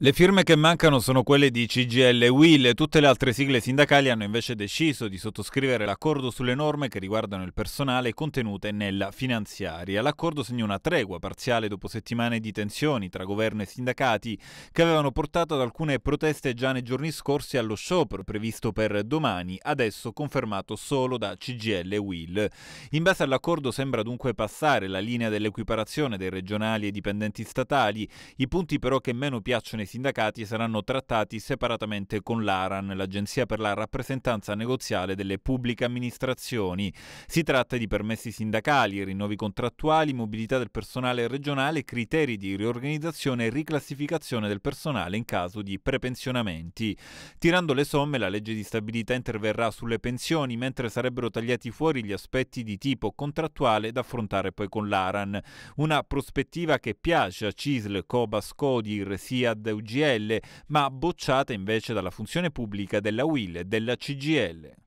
Le firme che mancano sono quelle di CGL e Will, tutte le altre sigle sindacali hanno invece deciso di sottoscrivere l'accordo sulle norme che riguardano il personale contenute nella finanziaria. L'accordo segna una tregua parziale dopo settimane di tensioni tra governo e sindacati che avevano portato ad alcune proteste già nei giorni scorsi allo sciopero previsto per domani, adesso confermato solo da CGL e Will. In base all'accordo sembra dunque passare la linea dell'equiparazione dei regionali e dipendenti statali, i punti però che meno piacciono ai sindacati saranno trattati separatamente con l'ARAN, l'Agenzia per la rappresentanza negoziale delle pubbliche amministrazioni. Si tratta di permessi sindacali, rinnovi contrattuali, mobilità del personale regionale, criteri di riorganizzazione e riclassificazione del personale in caso di prepensionamenti. Tirando le somme, la legge di stabilità interverrà sulle pensioni, mentre sarebbero tagliati fuori gli aspetti di tipo contrattuale da affrontare poi con l'ARAN. Una prospettiva che piace a CISL, Cobas, CODIR, SIAD, UGL, ma bocciata invece dalla funzione pubblica della UIL e della CGL.